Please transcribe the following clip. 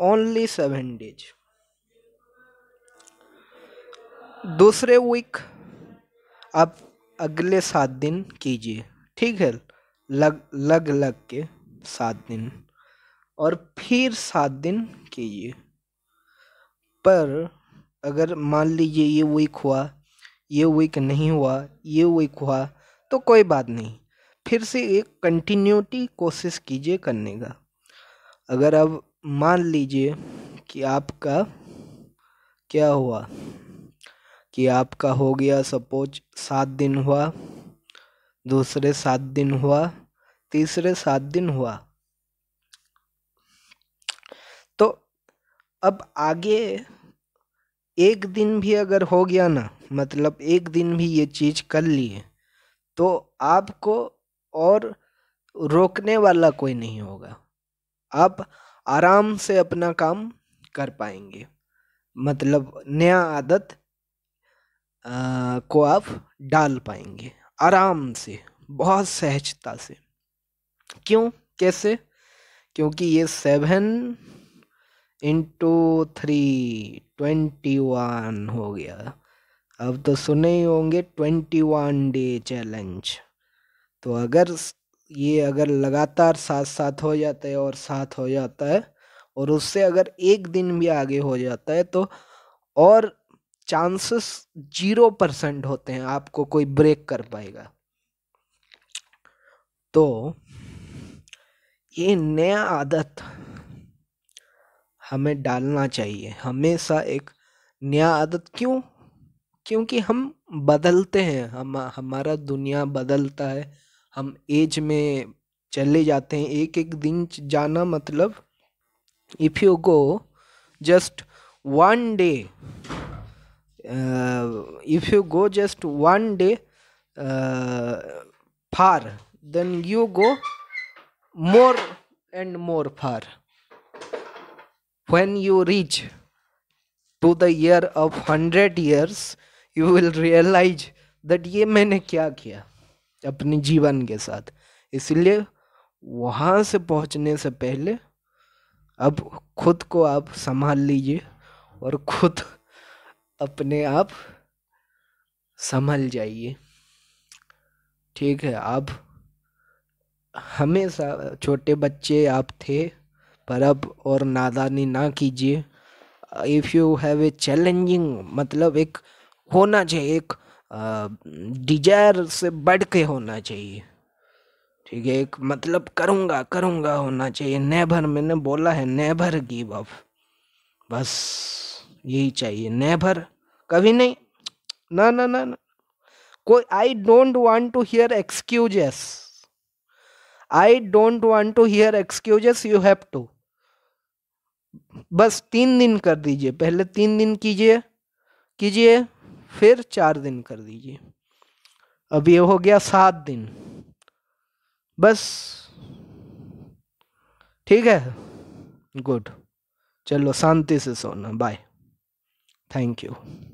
only seven days दूसरे week आप अगले सात दिन कीजिए ठीक है लग लग लग के सात दिन और फिर सात दिन कीजिए पर अगर मान लीजिए ये वीक हुआ ये वीक नहीं हुआ ये वीक हुआ तो कोई बात नहीं फिर से एक कंटिन्यूटी कोशिश कीजिए करने का अगर अब मान लीजिए कि आपका क्या हुआ कि आपका हो गया सपोज सात दिन हुआ दूसरे सात दिन हुआ तीसरे सात दिन हुआ तो अब आगे एक दिन भी अगर हो गया ना मतलब एक दिन भी ये चीज़ कर लिए तो आपको और रोकने वाला कोई नहीं होगा आप आराम से अपना काम कर पाएंगे मतलब नया आदत आ, को आप डाल पाएंगे आराम से बहुत सहजता से क्यों कैसे क्योंकि ये seven into three twenty one हो गया अब तो सुने ही होंगे ट्वेंटी वन डे चैलेंज तो अगर ये अगर लगातार साथ साथ हो जाता है और साथ हो जाता है और उससे अगर एक दिन भी आगे हो जाता है तो और चांसेस जीरो परसेंट होते हैं आपको कोई ब्रेक कर पाएगा तो ये नया आदत हमें डालना चाहिए हमेशा एक नया आदत क्यों क्योंकि हम बदलते हैं हम हमारा दुनिया बदलता है हम एज में चले जाते हैं एक एक दिन जाना मतलब if you go just one day if you go just one day far then you go more and more far when you reach to the year of hundred years you will realise that ये मैंने क्या किया अपने जीवन के साथ इसलिए वहाँ से पहुँचने से पहले अब खुद को आप संभाल लीजिए और खुद अपने आप संभल जाइए ठीक है आप हमेशा छोटे बच्चे आप थे पर अब और नादानी ना कीजिए if you have a challenging मतलब एक होना चाहिए एक डिजायर से बढ़ के होना चाहिए ठीक है एक मतलब करूँगा करूँगा होना चाहिए नेभर मैंने बोला है नेभर गिव अप बस यही चाहिए नेभर कभी नहीं ना ना ना ना कोई I don't want to hear excuses I don't want to hear excuses you have to बस तीन दिन कर दीजिए पहले तीन दिन कीजिए कीजिए फिर चार दिन कर दीजिए अब ये हो गया सात दिन बस ठीक है गुड चलो शांति से सोना बाय थैंक यू